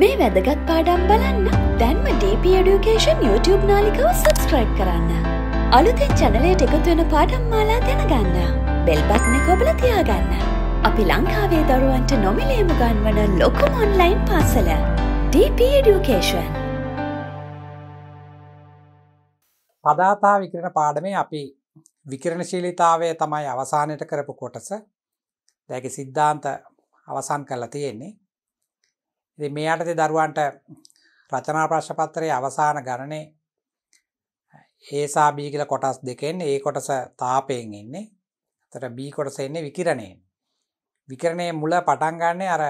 මේ වැදගත් පාඩම් බලන්න දැන්ම DP Education YouTube නාලිකව සබස්ක්‍රයිබ් කරන්න. අලුතෙන් චැනලයට එකතුවෙන පාඩම් මාලා දැනගන්න. බෙල්බත්න කොබල තියාගන්න. අපි ලංකාවේ දරුවන්ට නොමිලේම ගන්වන ලොකුම ඔන්ලයින් පාසල. DP Education. පදාතා විකරණ පාඩමේ අපි විකරණශීලිතාවය තමයි අවසානයට කරපු කොටස දැක සිද්ධාන්ත අවසන් කරලා තියෙන්නේ ඉති මේ අටති දරුවන්ට රචනා ප්‍රශ්පත්තරය අවසාන ගණනේ ඒසා බී කියල කොටස් දෙකෙන් ඒ කොටස තාපයෙන් එන්නේ තර බී කොටස එන්නේ විකිරණයෙන් විකරණය මුල පටන්ගන්නේ අර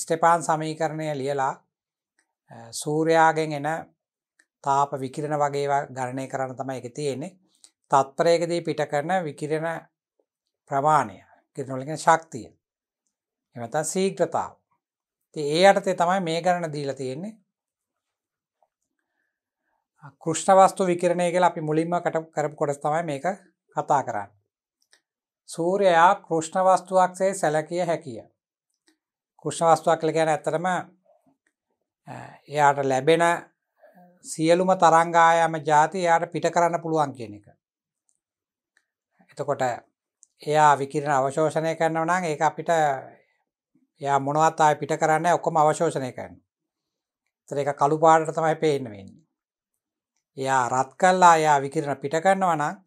ස්ටපාන් සමීකරණය ලියලා සූරයාගෙන් එන තාප විකිරණ වගේ ගණනය කරන්න තම එක තියෙන්නේ තත්පරයකදී පිට කරන විකිරණ ප්‍රමාණය කිරනොලින් ශක්තිය එමතා සීග්‍රතාව ති ඒ අටතේ තමයි මේ කරන දීලා තියෙන්නේ කෘෂ්ණවස්තු විකරණය කියලා අපි මුලින්ම කට කරපු කොටස් තමයි මේක කතා කරන්න. සූරයා කෘෂ්ණවස්තුවක්සේ සැලකිය හැකිය. කෘෂ්ණවස්තුවක් කළ ගැන ඇතරම එයාට ලැබෙන සියලුම තරංගායම ජාති එයාට පිට කරන්න පුළුවන් කියන එක. එතකොට එයා විකිරණ අවශෝෂණය කරන්න නම් ඒ අපිට යා මොනවත් ආය පිට කරන්න ඔක්කොම අවශෝෂණය කරන්න තර එක කළු පාට තමයි පේන්න වෙන්නේ යා රත් කල්ලා යා විකිරණ පිට කරන්නව නම්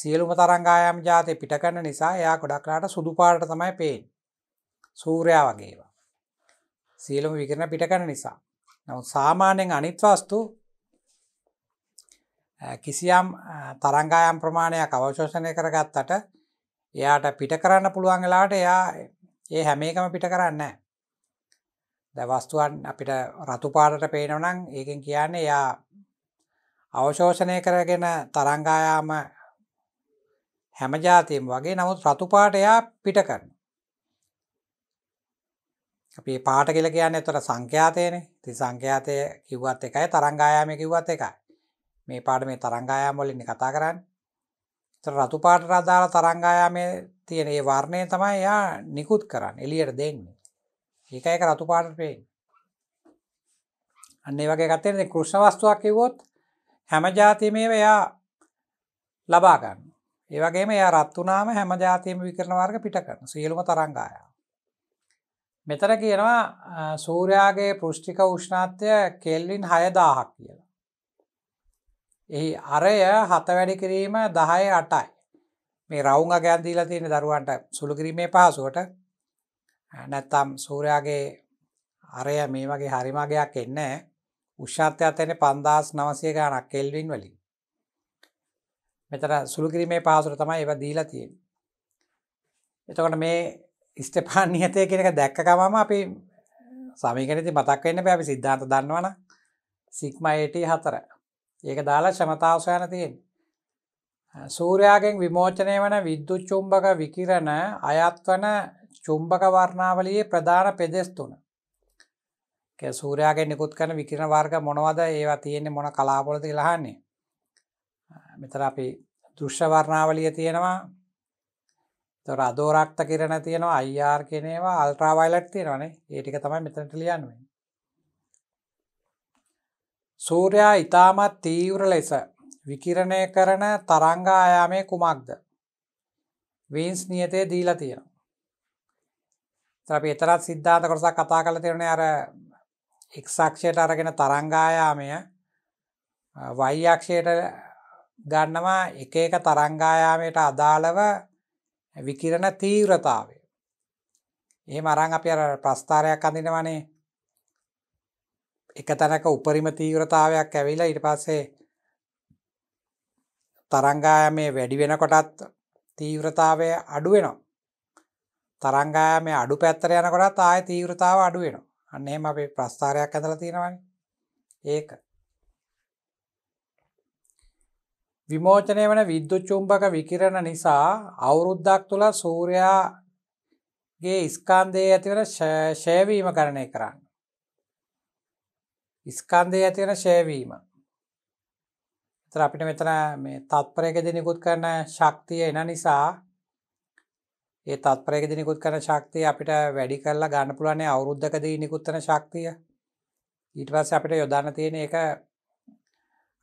සියලුම තරංගායම් ජාතය පිට කරන්න නිසා යා ගොඩක්ලාට සුදු පාට තමයි පේෙන් සූරයා වගේවා සියලුම විකිරණ පිට කරන නිසා නමුත් සාමාන්‍යෙන් අනිත්වස්තු කිසියම් තරංගායම් ප්‍රමාණයක් අවශෝෂණය කරගත්තට එයාට පිට කරන්න පුළුවන්ගලාට එයා ඒ හැම එකම පිට කරන්න ද වස්තුවන් අපිට රතුපාටට පේනවනං ඒකෙන් කියන්න යා අවශෝෂණය කරගෙන තරංගායාම හැම ජාතියම් වගේ නමුත් රතුපාටයා පිට කරන අපි පාට කියල කියන්න තොර සංඛ්‍යාතයන ති සංඛ්‍යාතය කිව්වත් එකයි තරංගායාම කිව්වත් එකයි මේ පාට මේ තරංගායාම් වලින්න කතා කරන්න රතු පාටට අදාළ තරංගායාමය තියෙන ඒ වර්ණය තමයි එයා නිකුත් කරන්න එලියට දෙන්නේ ඒක එක රතු පාට පේ අන්නේ වගේ ගත්තේ කෘෂ්ණ වස්තුවක් කිවොත් හැම ජාතිමේ එයා ලබාගන්න ඒවගේම එය රත්තුනාම හැම ජාතියම විකරණ වර්ග පිට කරන සියලුම තරංගාය. මෙතර කියනවා සූරයාගේ පෘෂ්ටික උෂ්ණාත්‍යය කෙල්ලින් හයදාහක් කියල. එහි අරය හත වැඩි කිරීම දහය අටයි මේ රවුග ගැන්දීලා තියෙන දරුවන්ට සුළු කිරීමේ පහසුවට නැත්තම් සූරයාගේ අරය මේ වගේ හරිමගයක් එන්න උෂ්ෂාත්‍යයක් එන පන්දස් නවසය ගානක් කෙල්වින් වලින් මෙතර සුළු කිරීමේ පහසුර තමයි ඒව දීලා තියෙන එතකොට මේ ස්ටපාන් නිහතය කෙනක දැක්කකමම අපි සමීකනති මතක්වෙන්න අපි සිද්ධාත දන්නවන සික්මයට හතර ඒක දාලා ශමතාවසයන තියෙන්. සූරයාගෙන් විමෝචනය වන විද්දුච්චුම්භක විකිරණ අයත් වන චුම්භක වර්ණාවලයේ ප්‍රධාන පෙදෙස් තුන. සූරයාගෙන් නිකුත් කන විකිරණ වර්ග මොනවද ඒවා තියෙන්නේ මොන කලාපොලති ලහන්නේ. මෙතර අපි දෘෂ්‍යවර්ණාවලිය තියෙනවා තොර අදෝරක්ත කරන තියෙනවා අයිආර් කෙනවා අල්ට්‍රාවයිලට් තියෙනවානේ ඒටික තමයි මෙතනට ලියන්ුවේ සූර්යා ඉතාමත් තීව්‍ර ලෙස විකිරණය කරන තරංගායාමය කුමක්ද වීන්ස් නියතය දීලා තියෙන ත්‍රපි එතරත් සිද්ධාත කොරසක් කතා කළ තිරණ අර එක්සක්ෂයට අරගෙන තරංගායාමය වයියක්ෂයට ගන්නවා එක එක තරංගායාමයට අදාළව විකිරණ තීව්‍රතාවය ඒ මරං අප අර ප්‍රස්ථාරයක් අඳිනවනේ එක තැනක උපරිම තීව්‍රතාවයක් ඇවිලා ඉට පස්සේ තරංගායමේ වැඩි වෙනකොටත් තීව්‍රතාවය අඩුවෙනවා. තරංගායම අඩු පැත්තර යනකොටත් ආය තීව්‍රතාව අඩුවෙනවා අන්නේම අපේ ප්‍රස්ථාරයක් ඇඳල තියෙනවන ඒක. විමෝචනය වන විද්‍යුච්චුම්භක විකිරණ නිසා අවුරුද්දක් තුළ සූරයාගේ ඉස්කාන්දේ ඇතිවන ශයවීම කරණය කරන්න. ස්කන්දය ඇතිවෙන ශයවීම තර අපිට මෙතන මේ තත්පරයකදි නිකුත් කරන ශක්තිය එන නිසා ඒ තත්පරයකදි නිකුත් කරන ශක්තිය අපිට වැඩි කරලා ගන්න පුළුවන්නේ අවුරුද්ධකදී නිකුත්තන ශක්තිය ඊට පස්ස අපිට යොදාන තියෙන එක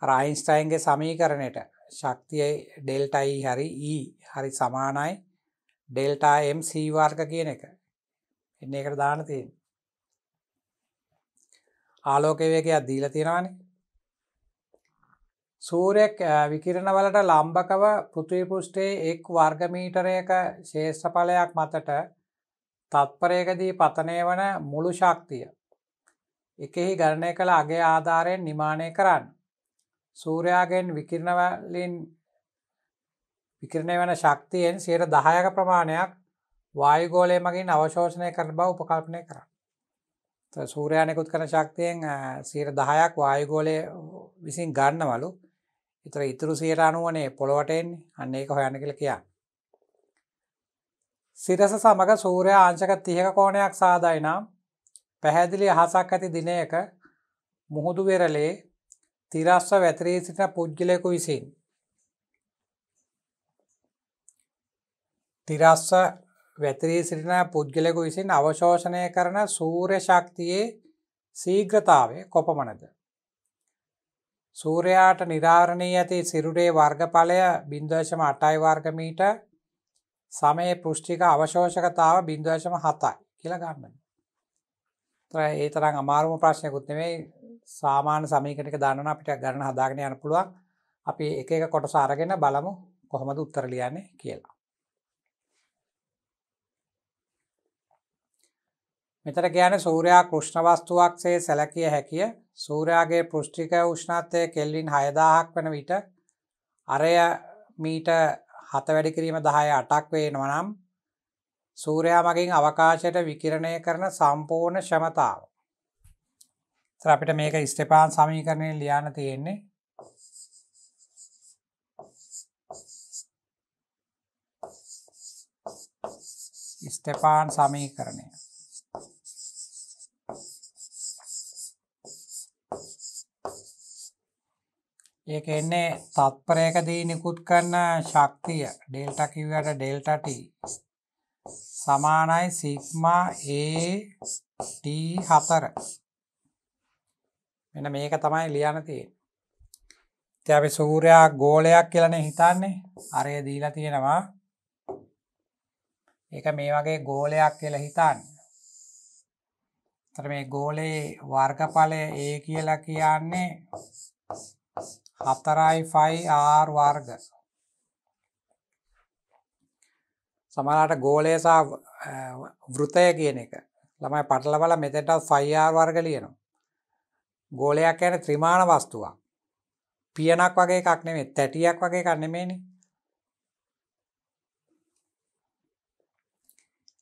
රයින්ස්ටයින්ගේ සමීකරණයට ශක්තිය ඩෙල්ටයි හරි ඊ e හරි සමානයි ඩෙල්ටා එම් සීවාර්ක කියන එක එන්න එකට දාන තියෙන ආලෝකවේකයක් දීල තියෙනවානේ සූරෙක් විකිරණ වලට ලම්භකව පෘතිවිපෘෂ්ටේ එක් වර්ගමීටරයක ශේෂ්‍රඵලයක් මතට තත්පරයකදී පතනය වන මුළු ශක්තිය. එකෙහි ගණනය කළ අගේ ආධාරයෙන් නිමානය කරන්න. සූරයාගෙන් විකිරණවලින් විකිරණය වන ශක්තියෙන් සයට දහයක ප්‍රමාණයක් වායුගෝලය මගින් අවශෝෂණය කරන බව උපකල්පනය කරන්න. සූරයානෙකුත් කරන ශක්තියෙන් සීර දහයක් වායුගෝලය විසින් ගන්නවලු ඉතර ඉතුරු සීර අනුවනේ පොළොවටෙන්නේ අන්න ඒක හොයන කළ කියා. සිරස සමඟ සූරය ආංශක තිහක කෝණයක් සාදයිනම් පැහැදිලි අහසක් ඇති දිනයක මුහුදු වෙරලේ තිරස්ව වැතරී සිටින පුද්ගලයකු විසින්. තිරස්ව වැතරී සිටින පුද්ගලකු විසින් අවශෝෂණය කරන සූර්ය ශක්තියේ සීග්‍රතාවය කොපමණද. සූරයාට නිරාරණී ඇති සිරුරේ වර්ගඵලය බින්දවශම අටයි වර්ගමීට සමයේ පෘෂ්ටික අවශෝෂකතාව බින්දවශම හතයි කියලා ගන්න. ඒ තරම් අමාරුම ප්‍රශ්නයකුත් නෙමෙයි සාමාන්‍ය සමීකරණයක දානවා අපිට ගණන හදාගෙන යන්න පුළුවන්. අපි එක එක කොටස අරගෙන බලමු කොහොමද උත්තර ලියන්නේ කියලා. මෙතර කියන සූරයා කෘෂ්ණ වස්තුවක්සේ සැලකිය හැකිය සූරයාගේ පෘෂ්ටික උෂ්ණත්වය කෙල්ලින් හයදාහක් වන විට අරය මීට හත වැඩිකිරීම දහය අටක් වේ නොනම් සූරයා මගින් අවකාශයට විකිරණය කරන සම්පූර්ණ ශමතාව. අපිට මේක ස්ටපාන් සමීකරණය ලියාන තියෙන්නේ ස්ටපාන් සමීකරණය ඒක එන්නේ තත්පරයකදී නිකුත් කරන ශක්තිය ඩෙල්ටා කිව්වට ඩෙල්ටා t සමානයි සිග්මා a t 4 මෙන්න මේක තමයි ලියන්න තියෙන්නේ. ඉතින් අපි සූර්යා ගෝලයක් කියලානේ හිතන්නේ. අරය දීලා තියෙනවා. ඒක මේ වගේ ගෝලයක් කියලා හිතන්නේ. අතර මේ ගෝලේ වර්ගඵලය a කියලා කියන්නේ 4යි 5r වර්ග සමහරවිට ගෝලය සහ වෘතය කියන එක ළමයි පටලවලා මෙතෙන්ට 5r වර්ග ලියනවා ගෝලයක් කියන්නේ ත්‍රිමාණ වස්තුවක් පියනක් වගේ එකක් නෙමෙයි තැටියක් වගේ එකක් නෙමෙයිනේ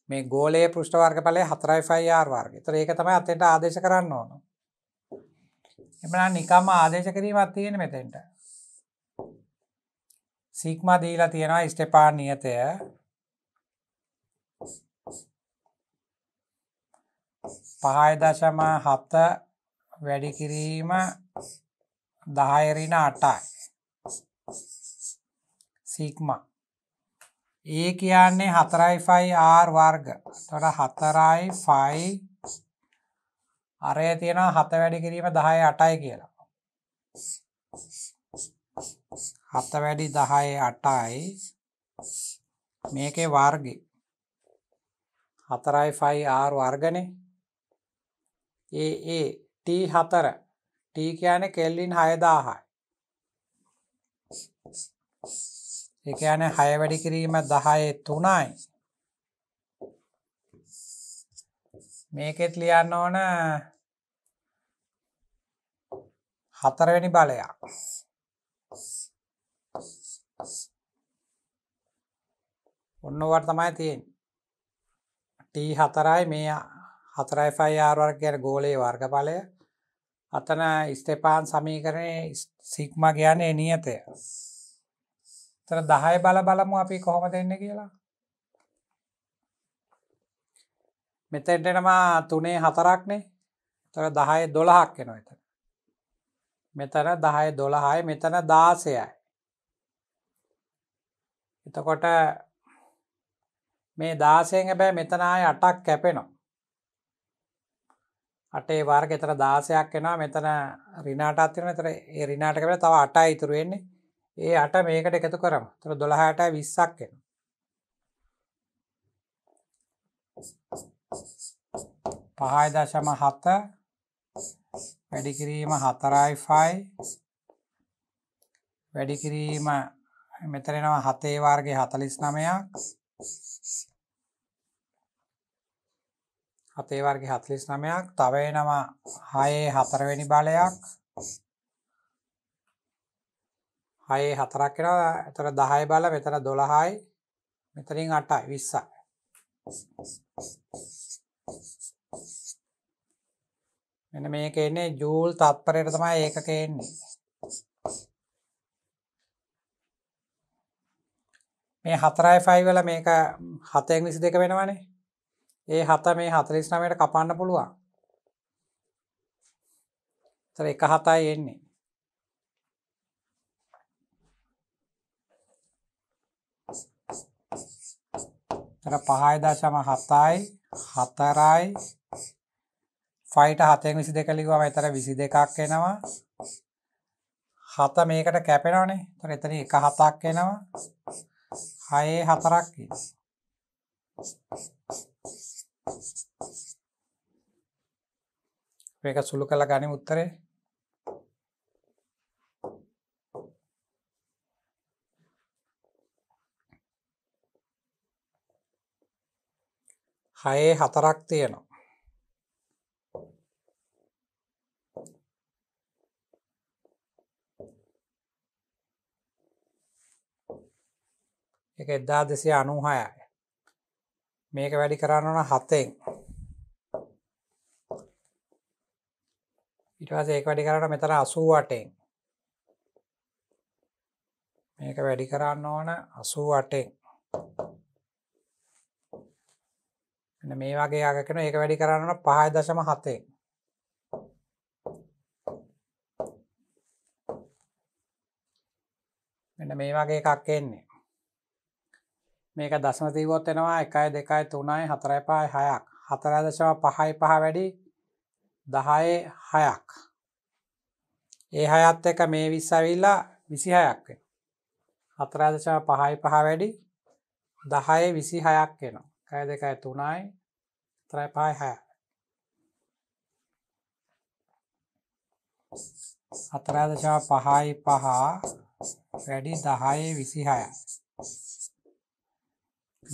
මේ ගෝලයේ පෘෂ්ඨ වර්ගඵලය 4යි 5r වර්ගය. ඒතර ඒක තමයි අතෙන්ට ආදේශ කරන්න ඕන. එමනා නිකම්ම ආදේශ කිරීමක් තියෙන මෙතෙන්ට සීක්ම දීලා තියෙනවා ස්ටෙපාන් නියතය පහය දශම හත වැඩි කිරීම දහයරින අටයි සීක්ම ඒ කියන්නේ හතරයි ෆයි ආර් වර්ග තොට හතරයි ෆයි අරය තියෙන හත වැඩි කිරීම දහය අටයි කියලා හත වැඩි දහය අටයි මේකේ වර්ගි හතරයි ෆයි ආර් වර්ගනය ඒ ඒ ට හතර ටී කියන කෙල්ලින් හයදාහයි එකයන හය වැඩි කිරීම දහයේ තුනයි මේකෙත් ලියන්න ඕන හතරවෙනි බලයක් ඔන්නවට තමයි තියෙන් ටී හතරයි මේ හතරයි ෆයි ආර්වර්ග කියන ගෝලයේ වර්ගඵලය අතන ස්ටෙපාන් සමීකරණය සික්ම කියන්නේ නියතය තර දහය බල බලමු අපි කොහොම දෙන්න කියලා මෙතෙන්ටෙනවා තුනේ හතරක්නේ තර දහය දොළහක් එෙන එත මෙතන දහය දොළහයි මෙතන දාසයයි එතකොට මේ දාසයෙන් හැබැ මෙතනයි අටක් කැපෙනවා අටේ වාර්ග එතර දාසයක් එෙනවා මෙතන රිනාට අත්තින තර ඒ රිනාට කැපෙන තව අටයි ඉතුරුවෙන්නේ ඒ අට මේකට එකතු කරම තර දොළහට විස්සක් එෙනවා පහයි දශම හත වැඩිකිරීම හතරයිෆයි වැඩිකිරීම මෙතරෙනවා හතේ වර්ගේ හතලිස් නමයක් හතේ වර්ගේ හතලිස් නමයක් තවේනවා හයේ හතරවෙනි බලයක් හයේ හතරක් කෙනවා ඇතර දහය බල මෙතර දොළහයි මෙතරින් අටයි විස්සක් මෙන්න මේක එන්නේ ජූල් තත්පරයට තමයි ඒකක එන්නේ. මේ 4.5 වල මේක 7.22 වෙනවනේ. ඒ 7 මේ 49ට කපන්න පුළුවන්. ඒතර 1.7යි එන්නේ. එතර 5.7යි 4යි 5ට 7න් 22 ලිව්වම එතර 22ක් එනවා 7 මේකට කැපෙනවනේ. එතන එතන 1 7ක් එනවා. 6 4ක් එනවා. මේක සුළු කරලා ගනිමු උත්තරේ. හයේ හතරක් තියෙනවා එක එදදා දෙසිය අනුහයයි මේක වැඩි කරන්නන හතෙන් ඉටවාස ඒක වැඩි කරන්න මෙතර අසුවටෙන් මේක වැඩි කරන්න ඕන අසුවටෙන් මේ වගේ අගකෙන ඒක වැඩි කරන්නට පහය දශම හතේ මෙන්න මේ වගේ එකක් එන්නේ මේක දශම තිීවොත් එෙනවා එකයි දෙකයි තුනයි හතරයි පායි හයක් හතරයි දශම පහයි පහ වැඩි දහයේ හයක් ඒ හයත් එක මේ විස්සවිල්ලා විසි හයක් වෙන හතරාදශම පහයි පහ වැඩි දහයේ විසි හයක් වෙනවා කය දෙකයි තුනයි 35 හතරදශා පහයි පහ වැඩි දහයේ විසිහය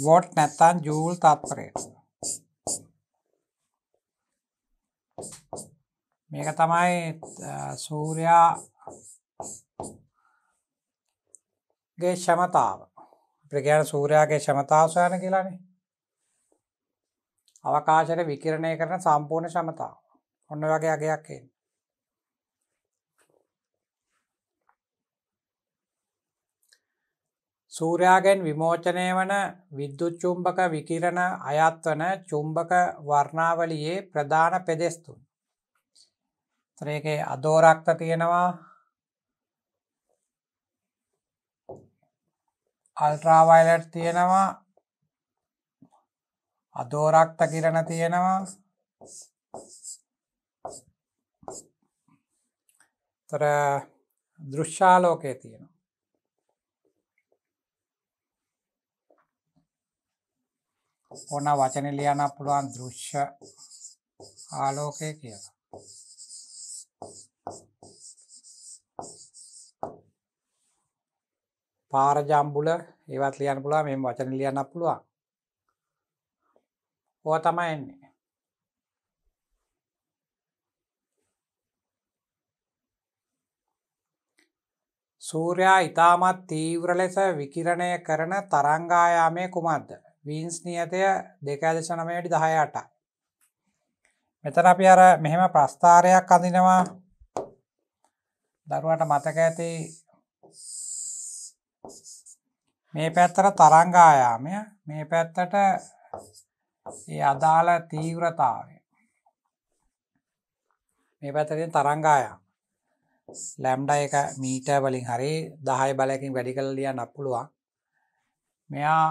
වොට් නැත්තන් ජූල් තත්පරය මේක තමයි සූරයා ගේ ශමතාව ප්‍රගාන සූරයාගේ ශමතාව සොයන කියලානේ අවකාශයට විකිරණය කරන සම්පූර්ණ ශමතාව. ඔන්න වගේ අගයක් එන්නේ. සූරයාගෙන් විමෝචනය වන විද්‍යුත් චුම්බක විකිරණ අයත් වන චුම්බක වර්ණාවලියේ ප්‍රධාන පෙදෙස්තුන්. ත්‍රේකේ අදෝරක්ත තියෙනවා අල්ට්‍රාවයිලට් තියෙනවා අදෝරක්ත කිරණ තියෙනවා තර දෘශ්‍යාලෝකයේ තියෙනවා ඕන වචන ලියන්න පුළුවන් දෘශ්‍ය ආලෝකය කියලා. පාර ජම්බුල ඒවත් ලියන්න පුළුවන් මේ වචන ලියන්න පුළුවන්. ඕ තමයි එන්නේ සූර්යා ඉතාමත් තීව්‍ර ලෙස විකිරණය කරන තරංගායාමය කුමක්ද වීන්ස් නියතය දෙකදශනමයට දහයට මෙතන අපි අර මෙහෙම ප්‍රස්ථාරයක් අඳිනවා දරුවට මතක ඇති මේ පැත්තට තරංගායාමය මේ පැත්තට ඒ අදාළ තීව්‍රතාවය මේ පැත්තරින් තරංගායම් ලැම්ඩ එක මීට වලින් හරි දහය බලයකින් වැඩි කළ ලිය නපුළුවන් මෙයා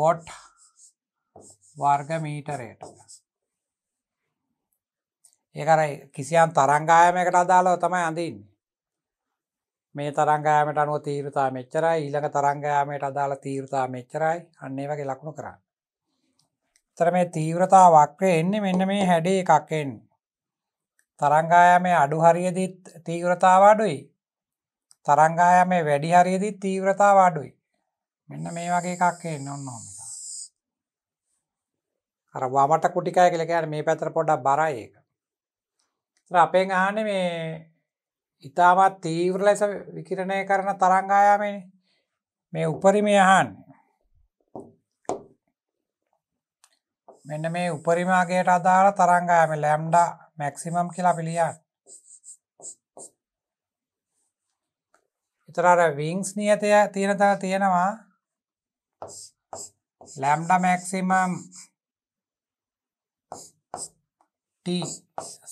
වොට් වර්ග මීටරයට ඒකරයි කිසියම් තරංගායමකට අදාලව තමයි අඳින් මේ තරංගායමට අනුව තීරතා මෙච්චරයි ඊළඟ තරංගයාමයට අදාළ තීරතා මෙච්චරයි අන්නේ වගේ ලකුණු කරන්න තර මේ තීව්‍රතා වක්‍රය එන්නේ මෙන්න මේ හැඩේ එකක් එන්නේ. තරංගායාමේ අඩු හරියදිත් තීව්‍රතාව අඩුයි. තරංගායාමේ වැඩි හරියදිත් තීව්‍රතාව අඩුයි. මෙන්න මේ වගේ එකක් එන්නේ ඔන්න ඔන්න. අර වමට කුටිකය කියලා කියන්නේ මේ පැතර පොඩ්ඩක් බරයි ඒක. ඉතින් අපෙන් අහන්නේ මේ ඊටමත් තීව්‍ර ලෙස විකිරණය කරන තරංගායාමනේ මේ උපරිමය අහන්නේ. මෙන්න මේ උපරිමාගයට අදාළ තරංගායම ලැම්ඩා මැක්සිමම් කියලා පිළියන්. ඉතර අර විංස් නියතය තියෙන තර තියෙනවා ලැම්ඩා මැක්සිමම් t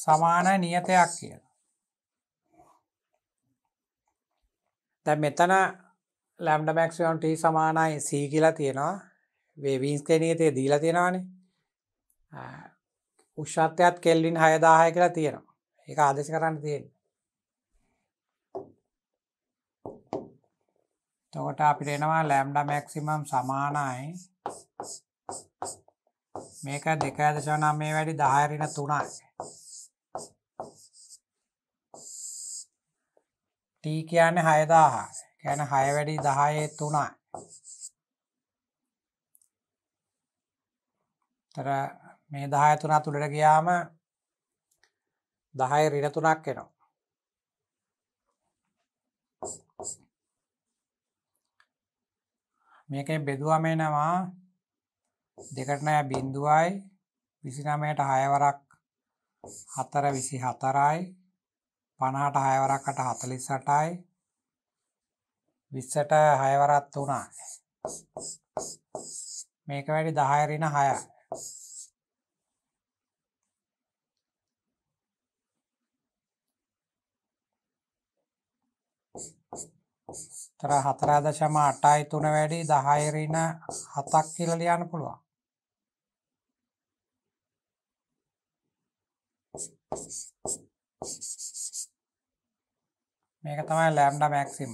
සමාන නියතයක් කියලා. දැන් මෙතන ලැම්ඩා මැක්සිමම් t සමානයි c කියලා තියෙනවා. මේ විංස් නියතය දීලා තියෙනවානේ. උෂ්ත්වයත් කෙල්ලින් හයදාහය කියලා තියෙනවා ඒ ආදේශ කරන්න තියෙන් තොකොට අපිට එනවා ලෑම්ඩ මැක්සිමම් සමානයි මේක දෙකදශනම් මේ වැඩි දහයරින තුනයි ටී කියන්න හයදාහ කැන හය වැඩි දහයේ තුනයි තර මේ දාය තුනා තුළට ගියාම දහය රින තුනක් එනවා මේක බෙදුවම එනවා දෙකටනය බින්දුවයි විසිනමයට හයවරක් හතර විසි හතරයි පනාට හයවරක්කට හතලිස්සටයි විස්සට හයවරත් වුණා මේක වැඩි දහයරින හයයි තර හතරා දශම අටයි තුන වැඩි දහයරින හතක් කියල ලියන්න පුළුවන් මේක තමයි ලෑම්ඩ මැක්සිම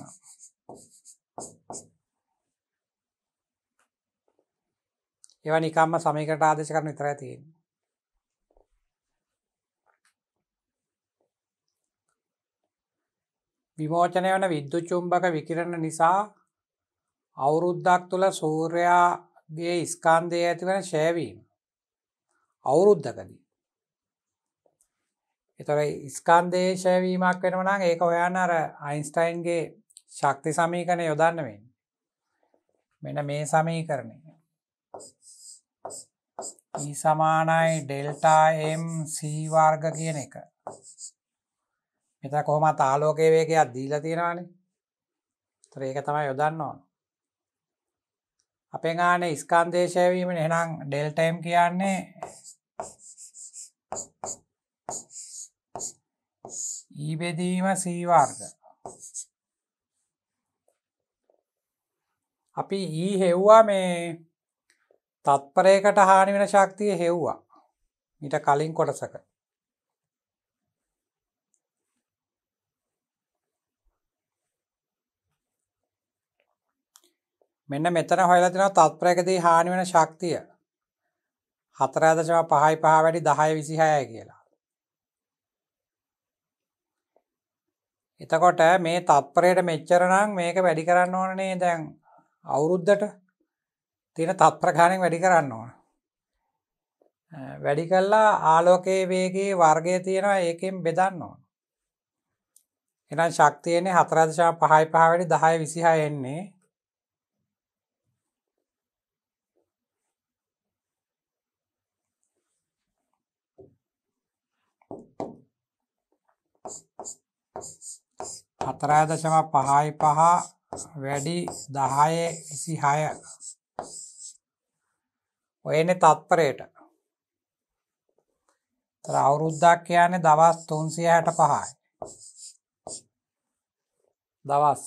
ඒවා නිකම්ම සමීකට ආදේශ කරන විතරයි තියෙන්නේ විමෝචනය වන විද්දුචුම්භක විකිරණ නිසා අවුරුද්දක් තුළ සූර්යාගේ ස්කන්දය ඇති වෙන ශෑවීම අවුරුද්ධකදී. එතොර ස්කන්දේ ශයවීමක් වෙනවනම් ඒක ඔයාන අර අයින්ස්ටයින්ගේ ශක්ති සමීකන යොදන්න වෙන් මෙන මේ සමීකරණය e සමානයි ඩෙල්ටාම් සීවර්ග කියන එක මෙත කොහොම තාලෝකය වේකයක් දීලා තියෙනවාන තර ඒක තමයි යොදන්න ඕන අපේ ගාන ස්කන්දේශයවීම එනම් ඩෙල්ටම් කියන්නේ ඊබෙදීම e සීවාර්ග අපි ඊ e හෙව්වා මේ තත්පරයකට හානි වෙන ශක්තිය හෙව්වා මිට කලින් කොටසක මෙන්න මෙතන හොයලා තිනවා තත්පරයකදී හානි වෙන ශක්තිය 4.5 5 වැඩි 10 26 කියලා. එතකොට මේ තත්පරයට මෙච්චර නම් මේක වැඩි කරන්න ඕනනේ දැන් අවුරුද්දට තියෙන තත්පර ගණන් වැඩි කරන්න ඕන. වැඩි කළා ආලෝකයේ වේගයේ වර්ගය තියෙනවා ඒකෙන් බෙදන්න ඕන. එහෙනම් ශක්තියනේ 4.5 5 වැඩි 10 26 එන්නේ හතරය දශම පහයි පහ වැඩි දහය විසි හය ඔයන තත්පරයට අවුරුද්දක් කියන්නේ දවස් තුන්සිය හැට පහයි දවස්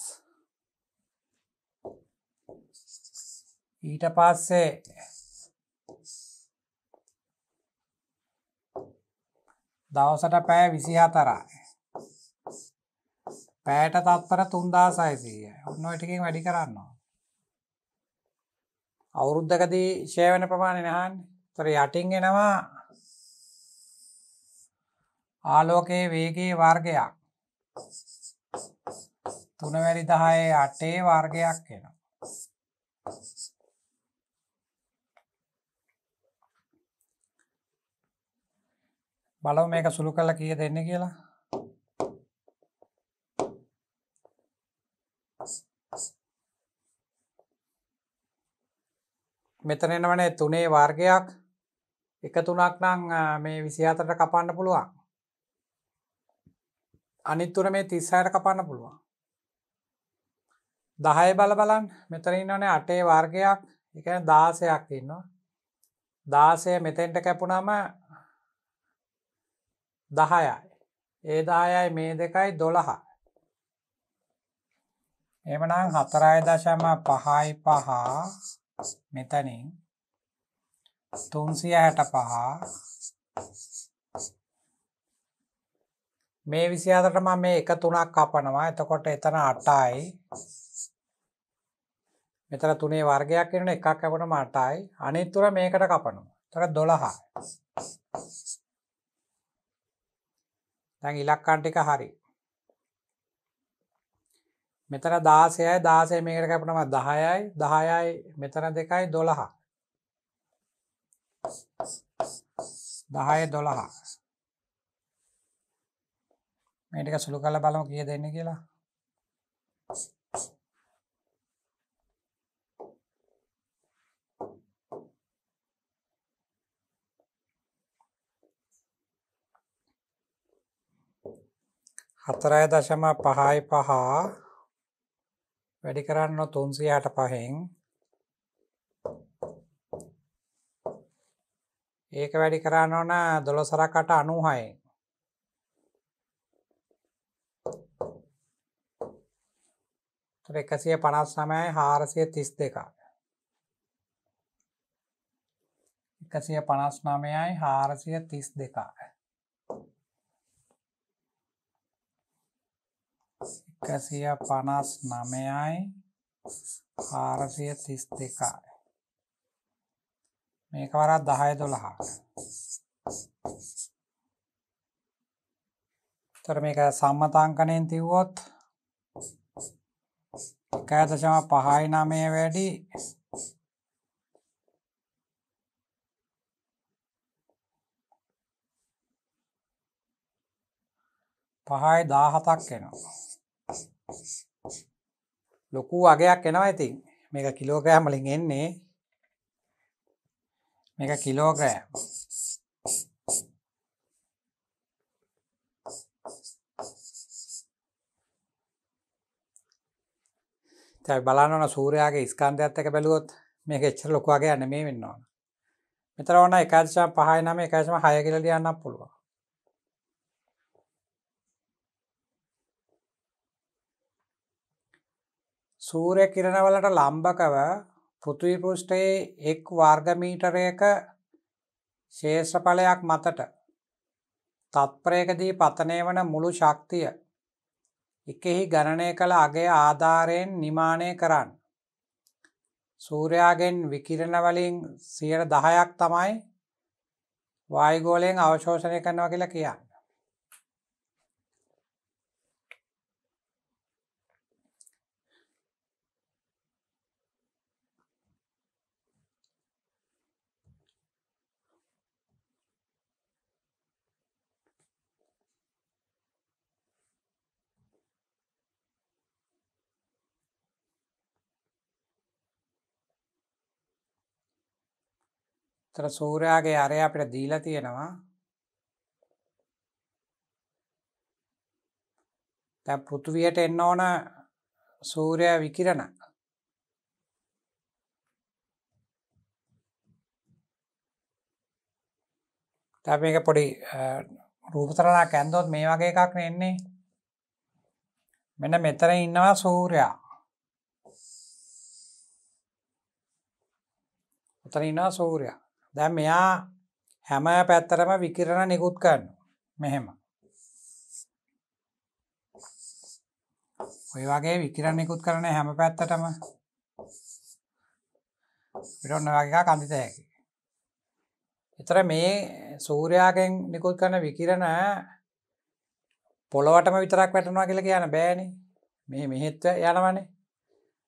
ඊට පස්සේ දවසට පැය විසි හතරයි පෑට තත්පර තුන්දා සයිසීය ඔන්න ටිකින් වැඩි කරන්නවා. අවුරුද්ධකදී ශයවන ප්‍රමාණය නහන් තොර යටින් එනවා ආලෝකයේ වේගේ වර්ගයක් තුනවැරි දහයේ අටේ වර්ගයක් එනවා. බලව මේක සුළු කල්ල කිය දෙන්න කියලා මෙතන එනවනේ තුනේ වර්ගයක් එක තුනක් නං මේ විසිහතරට කපන්න පුළුවන් අනිත්තුර මේ තිස්සයට කපන්න පුළුවන් දහය බල බලන් මෙතරින් ඕනේ අටේ වර්ගයක් එක දාසයක් ඉන්නවා දාසය මෙතෙන්ට කැපුණම දහයයි ඒ දායයි මේ දෙකයි දොළහා එමනම් හතරයි දශම පහයි පහා මෙතනින් තුන්සිය හැට පහ මේ විසි අතරට ම මේ එක තුනක් කපනවා එතකොට එතන අටයි මෙතර තුනේ වර්ගයක් එන එකක් කැපනම අටයි අනිත්තුර මේකට කපනු තොර දොළහා දැන් ඉලක්කන්ටික හරි මෙතන දාසයයි දාසය මේකට කැපනවා දහයයි දහයයි මෙතන දෙකයි දොළහා දහය දොළහා මේටික සුළු කල බලම කිය දෙන්න කියලා හතරය දශම පහයි පහා වැඩි කරන්න තුන්සියට පහෙන් ඒක වැඩි කරන්න ඕන දොළොසරකට අනුහයි එකසිය පනස් සමයි හාරසිය තිස් දෙක එකසිය පනස් නමයයි හාරසිය තිස් දෙකා එක්කසිය පනස් නමයයි හාරසිය තිස් දෙකයි මේක වරත් දහය දොළහා තර මේක සම්මතාංකනයෙන් තිව්වොත් එකඇදශම පහයි නමය වැඩි පහයි දාහතක් වෙනවා ලොකු වගයක් එනවා ඉතින් මේක කිලෝග්‍රෑම් වලින් එන්නේ මේක කිලෝග්‍රෑම් තැයි බලන්න ඕන සූරයාගේ ස්කන්ධයක්ත් එක බැලුවොත් මේක එච්චර ලොකු වගේ යන්න මේ වෙන්න ඕන මෙතර ඕන එකදශා පහයි නම එකශම හය කියල ලියන්න පුළුවන් සූරය කිරණවලට ලම්භකව පෘතිවිපෘෂ්ටයේ එක් වර්ගමීටරයක ශේෂ්‍රඵලයක් මතට තත්පරයකදී පතනය වන මුළු ශක්තිය එකෙහි ගණනය කළ අගේ ආධාරයෙන් නිමානය කරන්න. සූරයාගෙන් විකිරණවලින් සියට දහයක් තමයි වායගෝලයෙන් අවශෝෂණය කරනවා කියලා කියන්න. තර සූරයාගේ අරය අපිට දීලා තියෙනවා තැ පෘතුවයට එන්න ඕන සූරය විකිරණ තැ මේක පොඩි රූපතරලා කැන්දොත් මේ වගේ එකක් එන්නේ මෙන්න මෙතර ඉන්නවා සූරයා උතර ඉන්නවා සූරයා දැ මෙයා හැම පැත්තරම විකිරණ නිකුත් කරන්න මෙහෙම ඔය වගේ විකිරණ නිකුත් කරන හැම පැත්තටම පිටොන්න වගේ කන්දිතයකි එතර මේ සූරයාගෙන් නිකුත් කරන විකිරණ පොළොවටම විතරක් වැටනවා කියලා කියන බෑනි මේ මෙහෙත්ව යනවනේ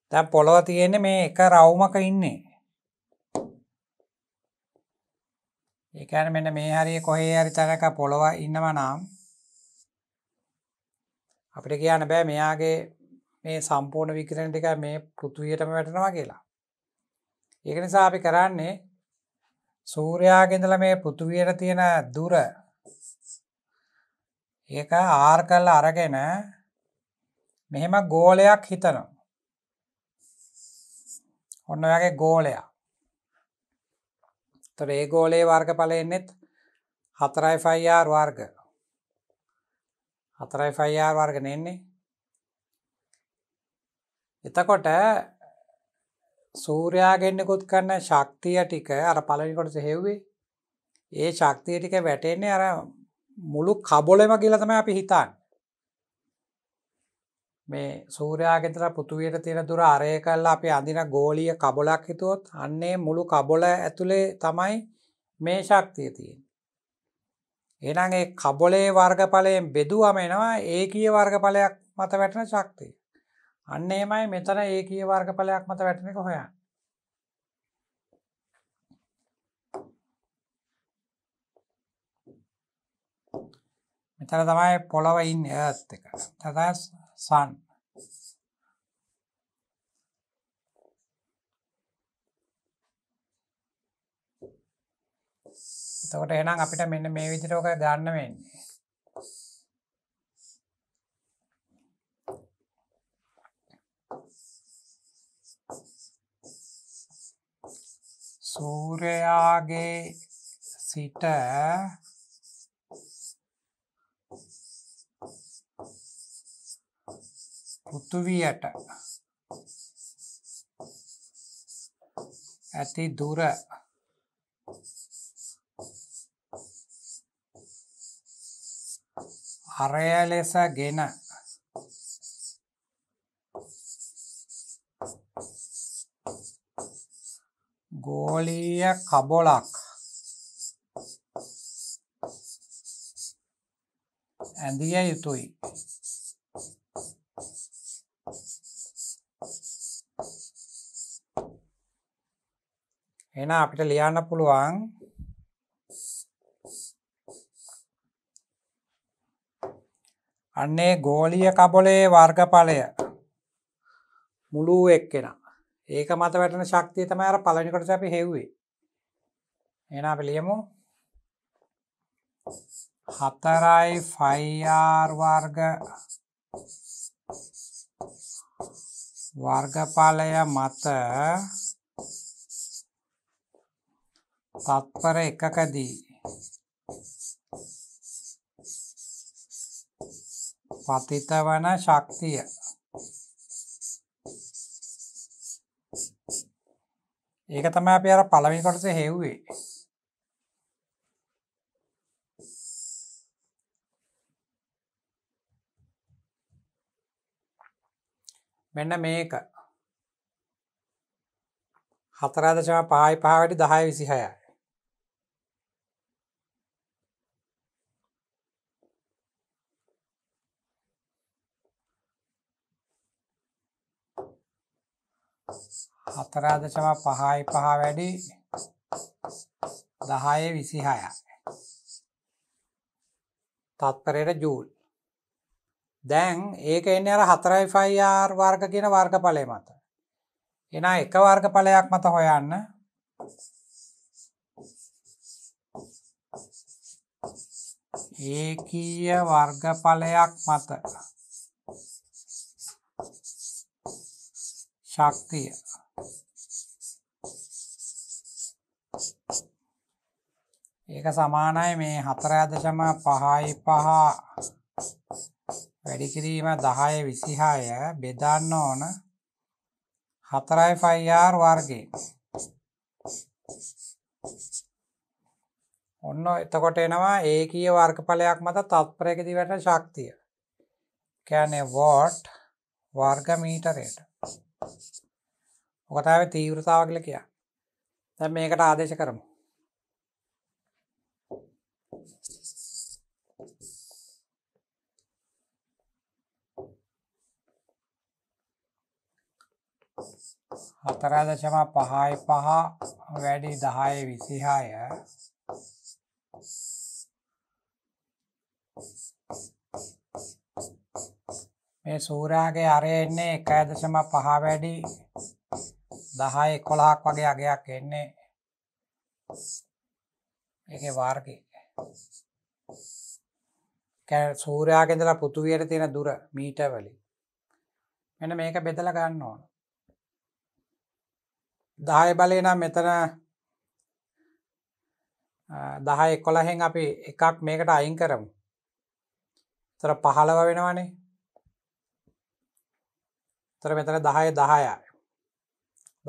තැ පොළොව තියෙන්නේ මේ එක රවුමක ඉන්නේ ඒ කියන්නේ මෙන්න මේ හරිය කොහේ හරි තැනක පොළව ඉන්නවා නම් අපිට කියන්න බෑ මෙයාගේ මේ සම්පූර්ණ විකිරණ ටික මේ පෘථුවියටම වැටෙනවා කියලා. ඒක නිසා අපි කරන්නේ සූර්යාගේ ඉඳලා මේ පෘථුවියට තියෙන දුර ඒක ආර් කරලා අරගෙන මෙහෙම ගෝලයක් හිතනවා. ඔන්න ඔයාගේ ගෝලයක් තොට ඒ ගෝලයේ වර්ගඵල එන්නෙත් හතරයි ෆයියාර් වර්ග හතරයි ෆයියාර් වර්ගන එන්නේ එතකොට සූරයාගෙන්න්නෙකුත් කරන ශක්තිය ටික අර පලනිකොට සෙහෙව්වේ ඒ ශක්තිය ටික වැටෙන්නේ අර මුළු කබොලම කියලතම අපි හිතාන් මේ සූරයාගෙදර පුතුවයට තියෙන දුර අරය කල්ලා අපි අඳින ගෝලිය කබොලක් හිතුවොත් අන්නේ මුළු කබොල ඇතුළේ තමයි මේ ශක්තිය තියෙන්. එනං ඒ කබොලේ වර්ගඵලයෙන් බෙදුවම එනවා ඒ කිය වර්ගඵලයක් මත වැටන ශක්තිය. අන්නේමයි මෙතන ඒ කිය වර්ගඵලයක් මත වැටනක හොයා. මෙතන තමයි පොළව ඉන්න ඇස් එක තදස් sun. එතකොට එහෙනම් අපිට මෙන්න මේ විදිහට ඔක ගන්න වෙන්නේ. සූර්යාගේ සිට පෘථුවියට ඇති දුර අරය ලෙස ගෙන ගෝලීය කබොලක් ඇඳිය යුතුයි එහෙනම් අපිට ලියන්න පුළුවන් අන්නේ ගෝලීය කබලේ වර්ගඵලය මුළු එක්කෙනා. ඒක මත වැටෙන ශක්තිය තමයි අර පළවෙනි කොටස අපි හෙව්වේ. එහෙනම් අපි ලියමු 4r වර්ග වර්ගඵලය මත තත්පර එකකදී පතිත වන ශක්තිය ඒක තමයි අපි අර පළවෙනි කොටස හෙව්වේ මෙන්න මේක හතරාදශම පහයි පහ වැඩි දහය විසිහයයි හතරාදශම පහයි පහ වැඩි දහය විසිහය තත්පරයට ජූල් දැන් ඒක එන්න අර හතරයි ෆයිආර් වර්ග කියන වර්ග පලය මත එන එක වර්ග පලයක් මත හොයන්න ඒකීය වර්ගඵලයක් මත ශක්තිය ඒක සමානයි මේ හතරදශම පහයි පහ වැඩිකිරීම දහය විසිහාය බෙදන්න ඕන හතරයි ෆයිර් වර්ගේ ඔන්න එතකොට එනවා ඒ කිය වර්ගඵලයක් මත තත්පරයකදිවට ශක්තිය කැනේ වෝට් වර්ග මීටරයට ඔකතාව තීවෘතාව කියල කියා දැ මේකට ආදේශ කරමු හතරදශම පහයි පහ වැඩි දහය විසිහාය මේ සූරයාගේ අරය එන්නේ එකය දශම පහ වැඩි දහයි කොළහක් වගේ අගයක් එන්නේ එක වාර්ග සූරයාගෙදලා පුතුවයට තියෙන දුර මීටවලින් මෙන මේක බෙදල ගන්න ඕන දාය බලය නම් මෙතන දහ එකොළහෙන් අපි එකක් මේකට අයින් කරමු තර පහළව වෙනවනේ තර මෙතන දහය දහයයි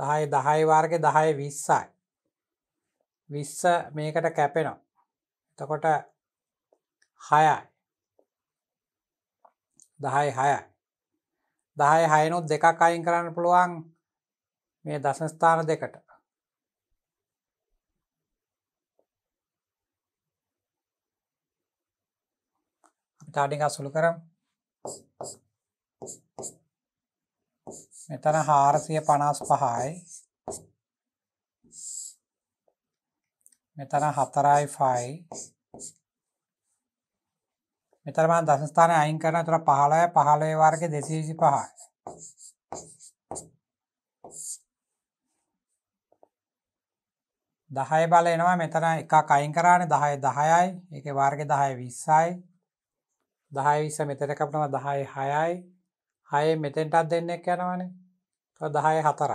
දහයි දහයි වාර්ග දහය විස්සයි විස්ස මේකට කැපෙනවා එතකොට හයයි දහයි හයයි දහයි හයනුත් දෙකක් අයින් කරන්න පුළුවන් මේ දසස්ථාන දෙකට තාඩිකා සුළු කරම් මෙතන හාරසිය පනාස් පහයි මෙතන හතරයි ෆයි මෙතරම දසස්ථානය අයින් කරන තුර පහලය පහලේ වර්ග දෙසීසි පහයි දහය බල එනවා මෙතන එකක් අයින් කරාන දහය දහයයි එක වර්ග දහය විස්සයි දහය විස්ස මෙතන කපනවා දහය හයයි හය මෙතෙන්ටත් දෙන්නෙක් යනවන දහය හතර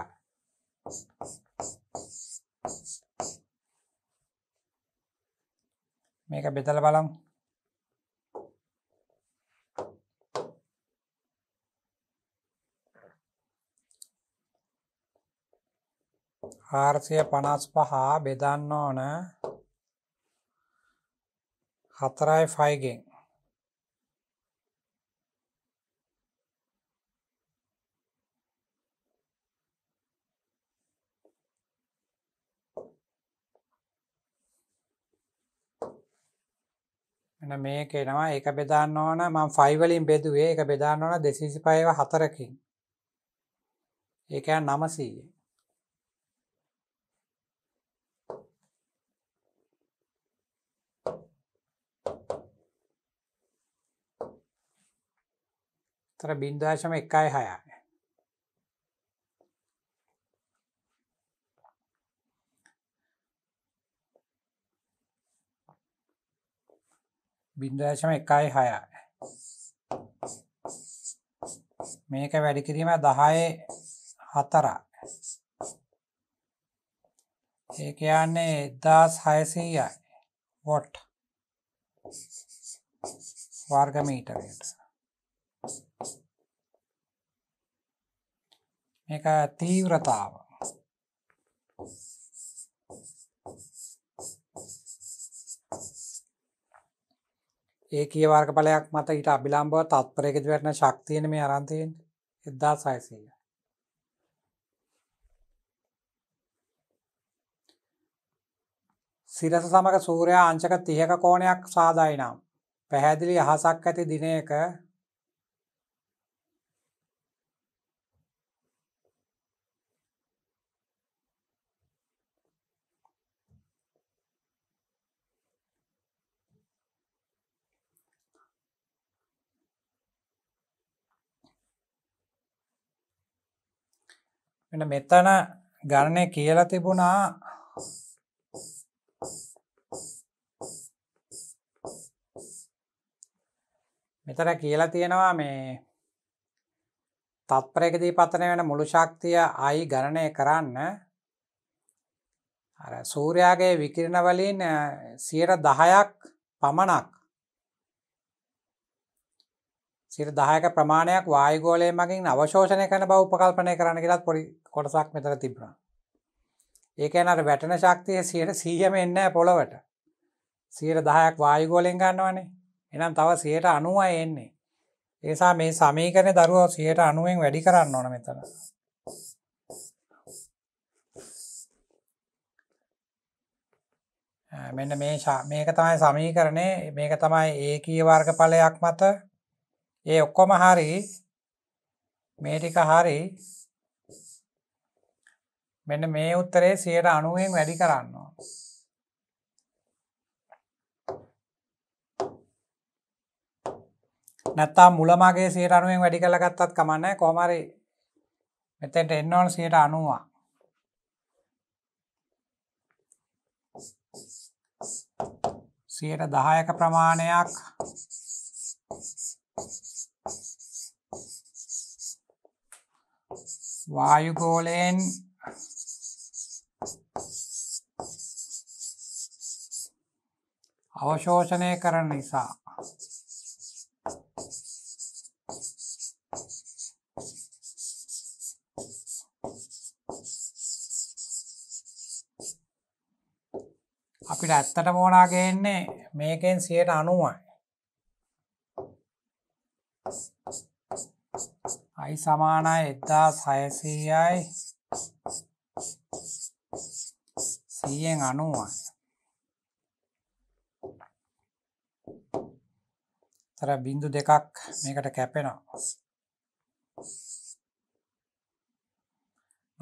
මේක බෙතල බලම් හාරසිය පනස් පහ බෙදන්න ඕන හතරයි ෆයිගෙන් එන මේක එනවා ඒක බෙදන්න ඕන මම 5 වලින් බෙදුවේ ඒක බෙදන්න ඕන 225 හතරකින් ඒක 900 තර බින්දාශම එකයි හය බින්දාශම එකයි හය මේක වැඩි කිරීම දහයේ හතරා ඒ කියන්නේ එදදාස් හයසීයයි වොට් වර්ගමීටරයට මේක තීව්‍රතාව ඒකී වර්ග පලයක් මත ඊට අභිලාම්බව තත්පරයකද වැටන ශක්තියන මේ අරන්තයෙන් එදදා සයිසීය සිරස සමඟ සූරයා අංචක තියක කෝණයක් සාදායි නම් පැහැදිලි අහසක් ඇති දිනයක මෙතන ගණනය කියලා තිබුණා මෙතර කියලා තියෙනවා මේ තත්පරයකදී පතන වෙන මුළු ශක්තිය අයි ගණනය කරන්න සූරයාගේ විකිරණවලින් සියට දහයක් පමණක් සිට දායක ප්‍රමාණයක් වායගෝලය මගින් අවශෝෂණය කන බව උපකල්පනය කරන කියලත් පොඩි කොටසක් මෙතර තිබුණා. ඒක අනට වැටන ශක්තිය සියට සීයම එන්න පොළොවට. සියට දහයක් වායුගෝලෙන් ගන්නවනේ එනම් තව සියට අනුව එන්නේ. ඒසා මේ සමීකරය දරුව සියට අනුවෙන් වැඩි කරන්න ඕන මෙතර. මෙන්න මේ මේක තමයි සමීකරණය මේක තමයි ඒ කිය වර්ග පලයක් මත ඒ ඔක්කොම හරි මේ ටික හරි මෙන්න මේ උත්තරේ 90න් වැඩි කරන්න ඕන. නැත්තම් මුලමගේ 90න් වැඩි කරලා ගත්තත් කමක් නැහැ කොහොම හරි මෙතෙන්ට එන්න ඕන 90. සියට දහයක ප්‍රමාණයක් වායුගෝලයෙන් අවශෝෂණය කරන නිසා අපිට ඇත්තට මෝනා ගේන්නේ මේකෙන් සියයට අනුවයි අයි සමානයි එතා සයසීයයි සීයෙන් අනුවයි තර බින්දු දෙකක් මේකට කැපෙනවා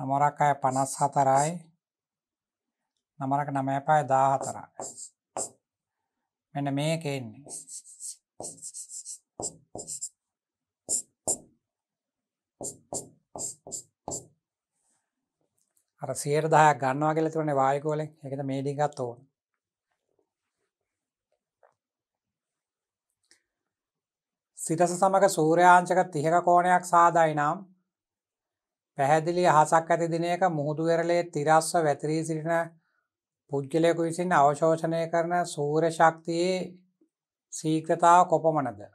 නමරක් අය පනස් හතරයි නමරක නමෑපය දා හතරයි මෙන මේක එන්නේ අර සියයට දහයක් ගන්නවා කියලා තිබුණේ වායුකෝලෙන් ඒකද මේඩිගත් ඕන සිරස සමග සූර්යාංශක 30ක කෝණයක් සාදයි නම් පැහැදිලි අහසක් ඇති දිනයක මුහුදු වෙරළේ තිරස්ව වැතිරී සිටින පුද්ගලයෙකු විසින් අවශෝෂණය කරන සූර්ය ශක්තියේ සීක්‍රතාව කොපමණද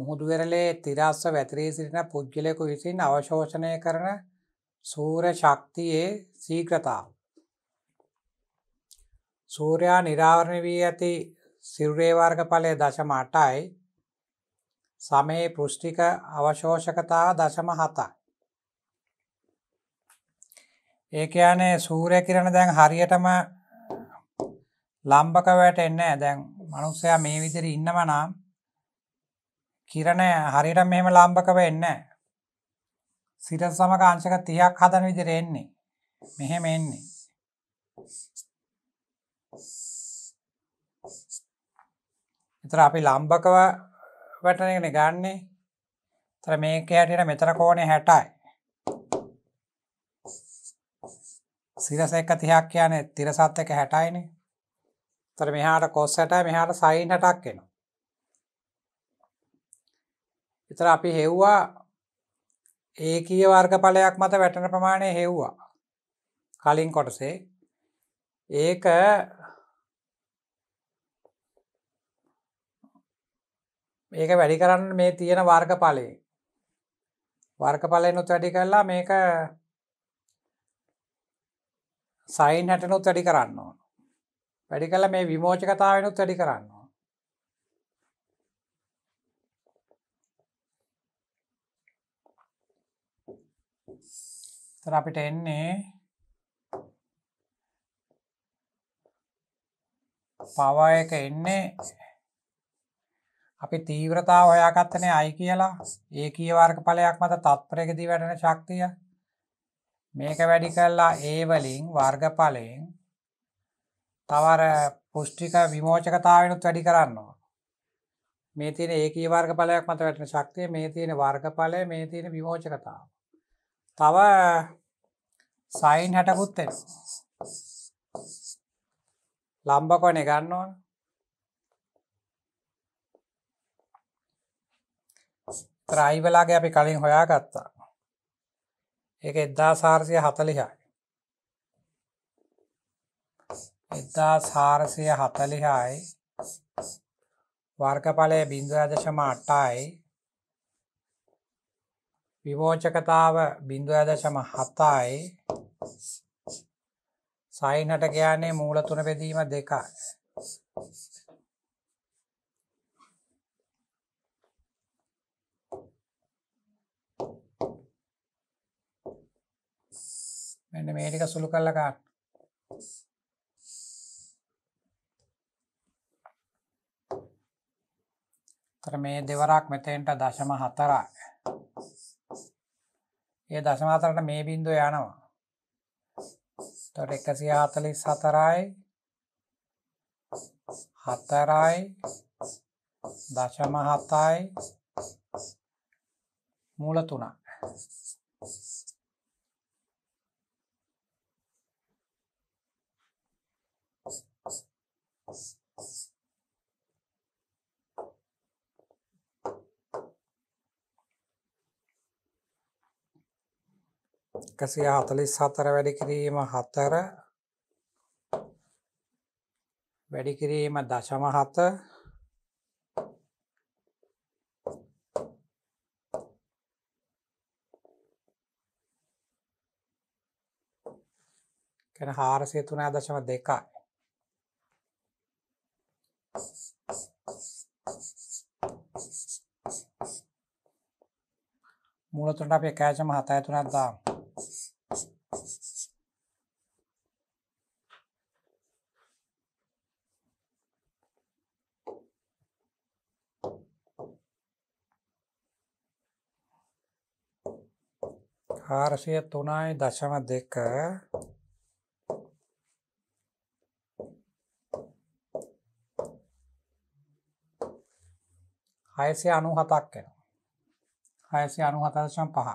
මුහුදු වෙරළේ තිරස්ස වැතිරී සිටින පුද්ගලයෙකු විසින් අවශෝෂණය කරන සූර ශක්තියේ සීක්‍රතාව. සූරයා නිරාවරණ වී ඇති සිරුරේ වර්ගඵලය දශම 8යි. සමේ පෘෂ්ඨික අවශෝෂකතාව දශම 7යි. ඒ කියන්නේ සූර්ය කිරණ දැන් හරියටම ලම්බක වැටෙන්නේ නැහැ. දැන් මිනිස්සයා මේ විදිහට ඉන්නවා නම් කිරණ හරිට මෙහෙම ලාම්භක වෙන්න සිට සමග අංශක තියක් හදන විදිර එන්නේ මෙහෙම එන්නේ එතර අපි ලාම්භකව වැටනගෙන ගන්නේ තර මේක ඇටට මෙතර කෝනේ හැටයි සිරස එක තිහක් කියන තිරසත් එක හැටයිනේ තර මෙහාට කොස් හැටයි මෙහාට සයින් හටක් එෙනවා එතර අපි හෙව්වා ඒකීය වර්ගඵලයක් මත වැටන ප්‍රමාණය හෙව්වා කලින් කොටසේ ඒක ඒක වැඩි කරන්න මේ තියෙන වර්ගඵලේ වර්ගඵලයනුත් වැඩි කරලා මේක සයින් හැටනුත් වැඩි කරන්න ඕන වැඩි කල මේ විමෝචකතාවෙනුත් වැඩි කරන්න තර අපිට එන්නේ පවා එක එන්නේ අපි තීව්‍රතාව හොයාගත්තනේ අයි කියලා ඒකීය වර්ග ඵලයක් මත තත්පරයකදී වැඩෙන ශක්තිය මේක වැඩි කරලා ඒ වලින් වර්ගඵලයෙන් තවර පුෂ්ටික විමෝචකතාවෙනුත් වැඩි කරනවා මේ තියෙන ඒකීය වර්ග ඵලයක් මත වැඩෙන ශක්තිය මේ තියෙන වර්ගඵලය මේ තියෙන විමෝචකතාව තව සයින් හැටකුත් එෙන ලම්බකොන ගන්න ඕන ත්‍රයි වෙලාගේ අපි කලින් හොයා ගත්තා එක එද්දා සාර්සිය හතලිහායි එදා සාරසය හතලිහායි වර්ගඵලය බිින්දු අදශම අට්ටායි විමෝචකතාව බිඳුව දශම හතායි සයිනට ගයානේ මූල තුන බෙදීම දෙක මෙන්න මේ ටික සුළු කරලා ගන්න. තර මේ දෙවරක් මෙතෙන්ට 0.4 ඒ දශමාතරට මේ බින්දුව යනවා. තොට එකසි හතලිස් සතරයි හතරයි දශම හතයි මූල තුනක් එකසිය හතලිස් හතර වැඩි කිරීම හතර වැඩි කිරීම දශම හත කැන හාරසය තුනා දශම දෙකයි මූලතුන්ට අපේ කෑචම හතය තුනත් දාම් හාරසිය තුනයි දශම දෙක හයසය අනු හතක් වෙන හයසය අනු හතදශම් පහ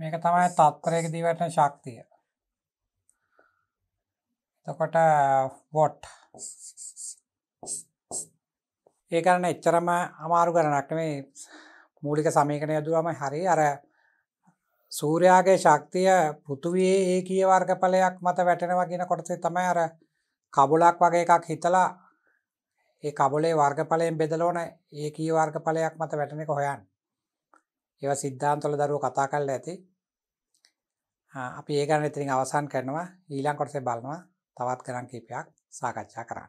මේක තමයි තත්පරයක දීවටන ශක්තිය එතකොට වොට් ඒකරන එච්චරම අමාරු කරනක් මේ මූලික සමීකනය යදුවම හරි අර සූරයාගේ ශක්තිය පෘතුවයේ ඒ කිය වර්ගඵලයක් මත වැටෙනවා කියෙන කොටසේ තමයි අර කබුලක් වගේ එකක් හිතලා ඒ කබුලේ වර්ගඵලයෙන් බෙදලෝන ඒ කී වර්ගඵලයක් මත වැටෙනෙ කොහොයන් ඒව සිද්ධාන්තොල දරුව කතා කල්ල ඇති අපි ඒගන ඉතිරිින් අවසන් කරනවා ඊළං කොටසේ බලනවා තවත් කරන් කීපයක් සාකච්ඡා කරන්න